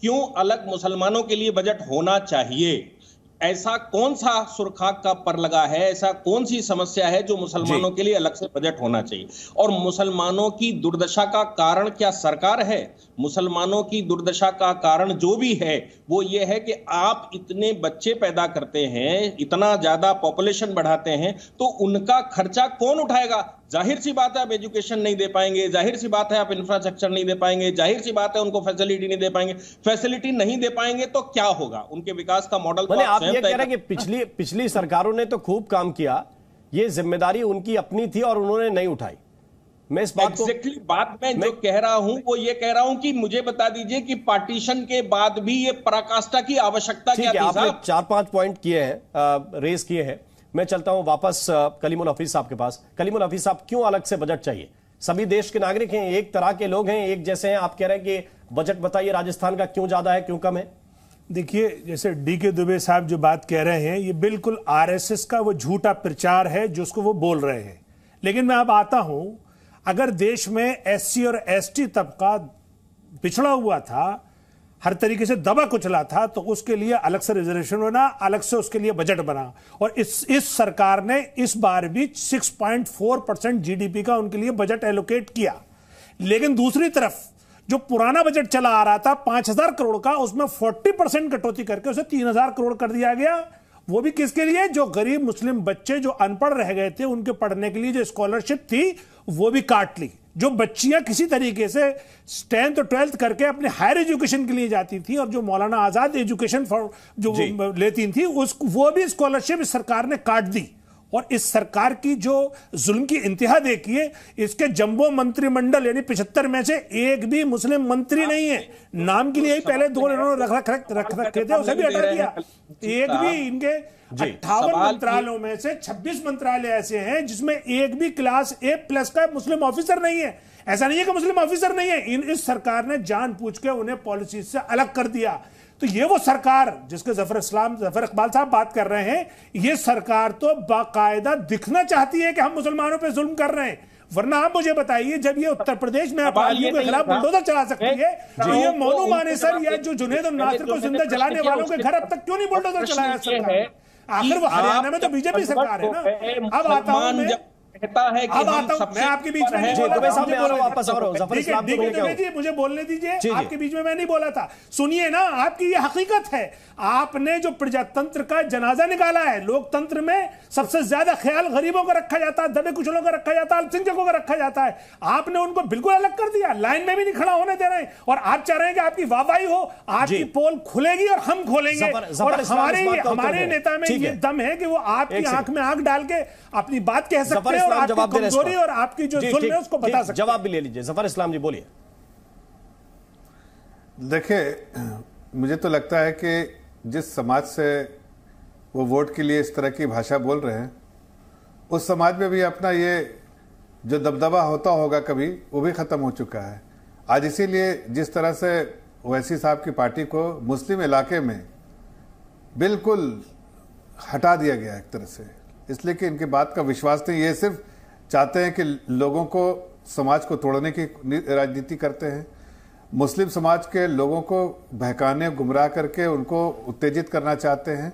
क्यों अलग मुसलमानों के लिए बजट होना चाहिए ऐसा कौन सा सुरखाक का पर लगा है ऐसा कौन सी समस्या है जो मुसलमानों के लिए अलग से बजट होना चाहिए और मुसलमानों की दुर्दशा का कारण क्या सरकार है मुसलमानों की दुर्दशा का कारण जो भी है वो ये है कि आप इतने बच्चे पैदा करते हैं इतना ज्यादा पॉपुलेशन बढ़ाते हैं तो उनका खर्चा कौन उठाएगा जाहिर सी बात है आप एजुकेशन नहीं दे पाएंगे जाहिर सी बात है आप इंफ्रास्ट्रक्चर नहीं दे पाएंगे जाहिर सी बात है उनको फैसिलिटी नहीं दे पाएंगे फैसिलिटी नहीं दे पाएंगे तो क्या होगा उनके विकास का मॉडल तो आप ये कह रहे हैं कि पिछली पिछली सरकारों ने तो खूब काम किया ये जिम्मेदारी उनकी अपनी थी और उन्होंने नहीं उठाई मैं इस बात exactly को बात मैं, मैं जो कह रहा हूं वो ये कह रहा हूं कि मुझे बता दीजिए कि पार्टीशन के बाद भी ये पराकाष्ठा की आवश्यकता क्या थी आपने चार पांच पॉइंट किए हैं रेस किए हैं मैं चलता हूं वापस कलीमुल हफीज साहब के पास कलीमुल हफीज साहब क्यों अलग से बजट चाहिए सभी देश के नागरिक हैं एक तरह के लोग हैं एक जैसे हैं आप कह रहे हैं कि बजट बताइए राजस्थान का क्यों ज्यादा है क्यों कम है देखिए जैसे डी के दुबे साहब जो बात कह रहे हैं ये बिल्कुल आरएसएस का वो झूठा प्रचार है जिसको वो बोल रहे हैं लेकिन मैं अब आता हूं अगर देश में एससी और एसटी तबका पिछड़ा हुआ था हर तरीके से दबा कुचला था तो उसके लिए अलग से रिजर्वेशन बना अलग से उसके लिए बजट बना और इस इस सरकार ने इस बार भी 6.4 परसेंट जीडीपी का उनके लिए बजट एलोकेट किया लेकिन दूसरी तरफ जो पुराना बजट चला आ रहा था 5000 करोड़ का उसमें 40 परसेंट कटौती करके उसे 3000 करोड़ कर दिया गया वो भी किसके लिए जो गरीब मुस्लिम बच्चे जो अनपढ़ रह गए थे उनके पढ़ने के लिए जो स्कॉलरशिप थी वो भी काट ली जो बच्चियां किसी तरीके से टेंथ और ट्वेल्थ करके अपने हायर एजुकेशन के लिए जाती थी और जो मौलाना आजाद एजुकेशन फॉर जो लेती थी उस वो भी स्कॉलरशिप सरकार ने काट दी और इस सरकार की जो जुल्म की इंतहा देखिए इसके जम्बो मंत्रिमंडल यानी पिछहत्तर में से एक भी मुस्लिम मंत्री नहीं है नाम के लिए ही पहले दो इन्होंने रख रख रख रख रखे थे उसे भी हटा दिया एक भी इनके अट्ठावन मंत्रालयों में से 26 मंत्रालय ऐसे हैं जिसमें एक भी क्लास ए प्लस का मुस्लिम ऑफिसर नहीं है ऐसा नहीं है कि मुस्लिम ऑफिसर नहीं है इन इस सरकार ने पूछ के उन्हें पॉलिसी से अलग कर दिया तो ये वो सरकार जिसके जफर इस्लाम जफर इकबाल साहब बात कर रहे हैं ये सरकार तो बाकायदा दिखना चाहती है कि हम मुसलमानों पर जुल्म कर रहे हैं वरना आप मुझे बताइए जब ये उत्तर प्रदेश में अपराधियों के तो खिलाफ बुलडोजर चला सकती है तो ये मोनू सर या जो जुनेद और नासिर को तो जिंदा जलाने वालों के घर अब तक क्यों नहीं बुलडोजर चलाया आखिर वो हरियाणा में तो बीजेपी सरकार है ना अब आता हूं कहता है कि हम मैं आपके बीच में वापस मुझे बोलने दीजिए आपके बीच में मैं नहीं बोला था सुनिए ना आपकी ये हकीकत है आपने जो प्रजातंत्र का जनाजा निकाला है लोकतंत्र में सबसे ज्यादा ख्याल गरीबों का रखा जाता है दबे कुचलों का रखा जाता है अल्पसंख्यकों का रखा जाता है आपने उनको बिल्कुल अलग कर दिया लाइन में भी नहीं खड़ा होने दे रहे और आप चाह रहे हैं कि आपकी वाहवाही हो आपकी पोल खुलेगी और हम खोलेंगे और हमारे हमारे नेता में ये दम है कि वो आपकी आंख में आंख डाल के अपनी बात कह सकते हैं और जवाब और आपकी जो जुल्म है उसको बता सकते जवाब भी ले लीजिए जफर इस्लाम जी बोलिए देखिए मुझे तो लगता है कि जिस समाज से वो वोट के लिए इस तरह की भाषा बोल रहे हैं उस समाज में भी अपना ये जो दबदबा होता होगा कभी वो भी ख़त्म हो चुका है आज इसीलिए जिस तरह से वैसी साहब की पार्टी को मुस्लिम इलाके में बिल्कुल हटा दिया गया एक तरह से इसलिए कि इनकी बात का विश्वास नहीं ये सिर्फ चाहते हैं कि लोगों को समाज को तोड़ने की राजनीति करते हैं मुस्लिम समाज के लोगों को बहकाने गुमराह करके उनको उत्तेजित करना चाहते हैं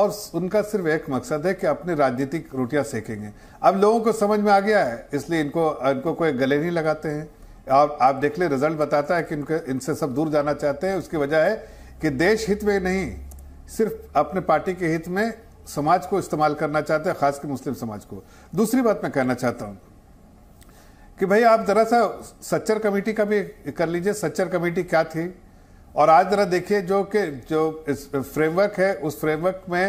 और उनका सिर्फ एक मकसद है कि अपनी राजनीतिक रोटियां सेकेंगे अब लोगों को समझ में आ गया है इसलिए इनको इनको कोई गले नहीं लगाते हैं आप आप देख ले रिजल्ट बताता है कि इनके इनसे सब दूर जाना चाहते हैं उसकी वजह है कि देश हित में नहीं सिर्फ अपने पार्टी के हित में समाज को इस्तेमाल करना चाहते हैं खासकर मुस्लिम समाज को दूसरी बात मैं कहना चाहता हूं कि भाई आप जरा सा सच्चर कमेटी का भी कर लीजिए सच्चर कमेटी क्या थी और आज जरा देखिए जो कि जो इस फ्रेमवर्क है उस फ्रेमवर्क में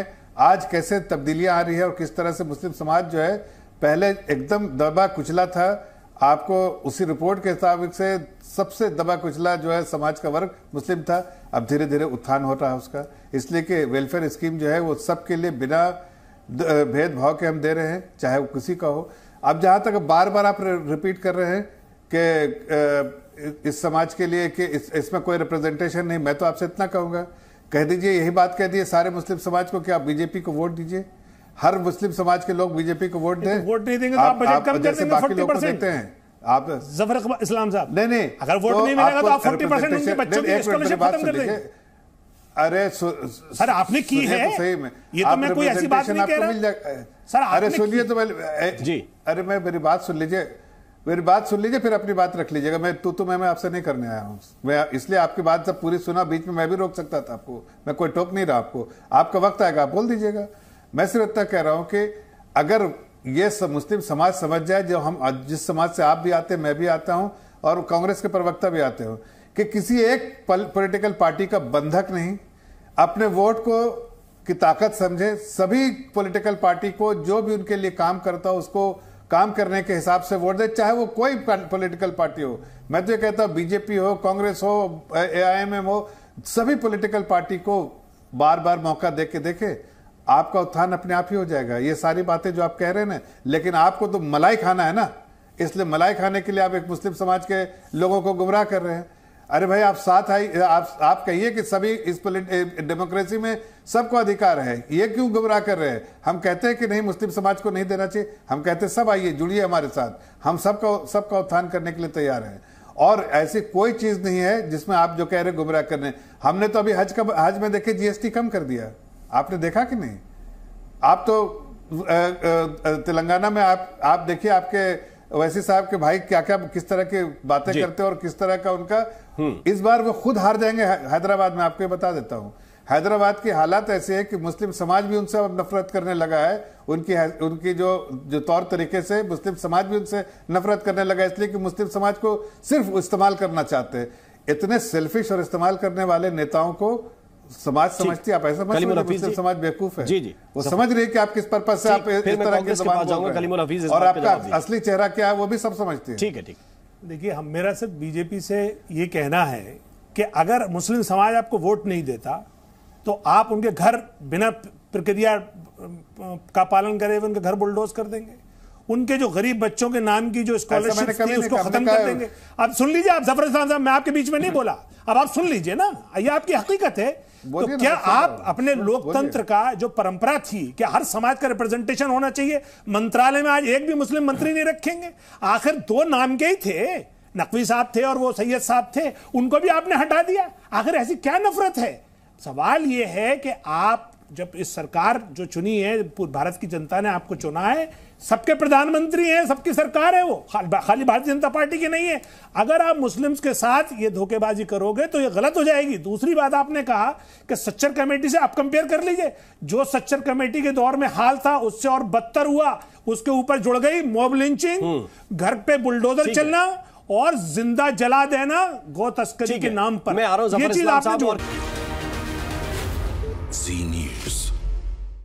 आज कैसे तब्दीलियां आ रही है और किस तरह से मुस्लिम समाज जो है पहले एकदम दबा कुचला था आपको उसी रिपोर्ट के मुताबिक से सबसे दबा कुचला जो है समाज का वर्ग मुस्लिम था अब धीरे धीरे उत्थान हो रहा है उसका इसलिए कि वेलफेयर स्कीम जो है वो सबके लिए बिना भेदभाव के हम दे रहे हैं चाहे वो किसी का हो अब जहाँ तक बार बार आप रिपीट कर रहे हैं कि इस समाज के लिए कि इस, इसमें कोई रिप्रेजेंटेशन नहीं मैं तो आपसे इतना कहूँगा कह दीजिए यही बात कह दिए सारे मुस्लिम समाज को कि आप बीजेपी को वोट दीजिए हर मुस्लिम समाज के लोग बीजेपी को वोट तो दें वोट नहीं देंगे तो आप, आप, आप जैसे बाकी लोग देते हैं आप जफर अकबर इस्लाम साहब नहीं नहीं अगर वोट तो नहीं मिलेगा तो आप फोर्टी परसेंट उनके बच्चों की स्कॉलरशिप खत्म कर देंगे अरे सर आपने की है तो सही में ये तो मैं कोई ऐसी बात नहीं कह रहा सर अरे सुनिए तो जी अरे मैं मेरी बात सुन लीजिए मेरी बात सुन लीजिए फिर अपनी बात रख लीजिएगा मैं तू तो मैं मैं आपसे नहीं करने आया हूँ मैं इसलिए आपकी बात जब पूरी सुना बीच में मैं भी रोक सकता था आपको मैं कोई टोक नहीं रहा आपको आपका वक्त आएगा आप बोल दीजिएगा मैं सिर्फ इतना कह रहा हूँ कि अगर ये सब मुस्लिम समाज समझ जाए जो हम जिस समाज से आप भी आते हैं मैं भी आता हूं और कांग्रेस के प्रवक्ता भी आते हो कि किसी एक पॉलिटिकल पार्टी का बंधक नहीं अपने वोट को की ताकत समझे सभी पॉलिटिकल पार्टी को जो भी उनके लिए काम करता हो उसको काम करने के हिसाब से वोट दे चाहे वो कोई पॉलिटिकल पार्टी हो मैं तो ये कहता हूं बीजेपी हो कांग्रेस हो एआईएमएम हो सभी पॉलिटिकल पार्टी को बार बार मौका दे के देखे आपका उत्थान अपने आप ही हो जाएगा ये सारी बातें जो आप कह रहे हैं ना लेकिन आपको तो मलाई खाना है ना इसलिए मलाई खाने के लिए आप एक मुस्लिम समाज के लोगों को गुमराह कर रहे हैं अरे भाई आप साथ आई आप आप कहिए कि सभी इस डेमोक्रेसी में सबको अधिकार है ये क्यों गुमराह कर रहे हैं हम कहते हैं कि नहीं मुस्लिम समाज को नहीं देना चाहिए हम कहते हैं सब आइए जुड़िए हमारे साथ हम सबका सबका उत्थान करने के लिए तैयार हैं और ऐसी कोई चीज नहीं है जिसमें आप जो कह रहे गुमराह करने हमने तो अभी हज का हज में देखे जीएसटी कम कर दिया आपने देखा कि नहीं आप तो तेलंगाना में आप आप देखिए आपके वैसी साहब के भाई क्या क्या किस तरह की बातें करते हैं और किस तरह का उनका हम्म। इस बार वो खुद हार जाएंगे हैदराबाद में आपको बता देता हूँ हैदराबाद की हालात ऐसे है कि मुस्लिम समाज भी उनसे अब नफरत करने लगा है उनकी है, उनकी जो जो तौर तरीके से मुस्लिम समाज भी उनसे नफरत करने लगा इसलिए कि मुस्लिम समाज को सिर्फ इस्तेमाल करना चाहते हैं इतने सेल्फिश और इस्तेमाल करने वाले नेताओं को समाज समझती आप ऐसा हफीज समाज बेवकूफ है जी जी वो समझ रही है कि आप किस पर्पज से आप इस तरह कलीमुल हफीज और आपका असली चेहरा क्या है वो भी सब समझते हैं ठीक है ठीक देखिए हम मेरा सिर्फ बीजेपी से ये कहना है कि अगर मुस्लिम समाज आपको वोट नहीं देता तो आप उनके घर बिना प्रक्रिया का पालन करे उनके घर बुलडोज कर देंगे उनके जो गरीब बच्चों के नाम की जो स्कॉलरशिप थी उसको खत्म कर देंगे अब सुन लीजिए आप जफर साहब मैं आपके बीच में नहीं बोला अब आप सुन लीजिए ना ये आपकी हकीकत है तो क्या आप अपने लोकतंत्र का जो परंपरा थी कि हर समाज का रिप्रेजेंटेशन होना चाहिए मंत्रालय में आज एक भी मुस्लिम मंत्री नहीं रखेंगे आखिर दो नाम के ही थे नकवी साहब थे और वो सैयद साहब थे उनको भी आपने हटा दिया आखिर ऐसी क्या नफरत है सवाल यह है कि आप जब इस सरकार जो चुनी है भारत की जनता ने आपको चुना है सबके प्रधानमंत्री हैं सबकी सरकार है वो खाली भारतीय जनता पार्टी की नहीं है अगर आप मुस्लिम्स के साथ ये धोखेबाजी करोगे तो ये गलत हो जाएगी दूसरी बात आपने कहा कि सच्चर कमेटी से आप कंपेयर कर लीजिए जो सच्चर कमेटी के दौर में हाल था उससे और बदतर हुआ उसके ऊपर जुड़ गई मॉब हम्म। लिंचिंग घर पे बुलडोजर चलना और जिंदा जला देना गौ तस्करी के नाम पर मैं आ रहा हूं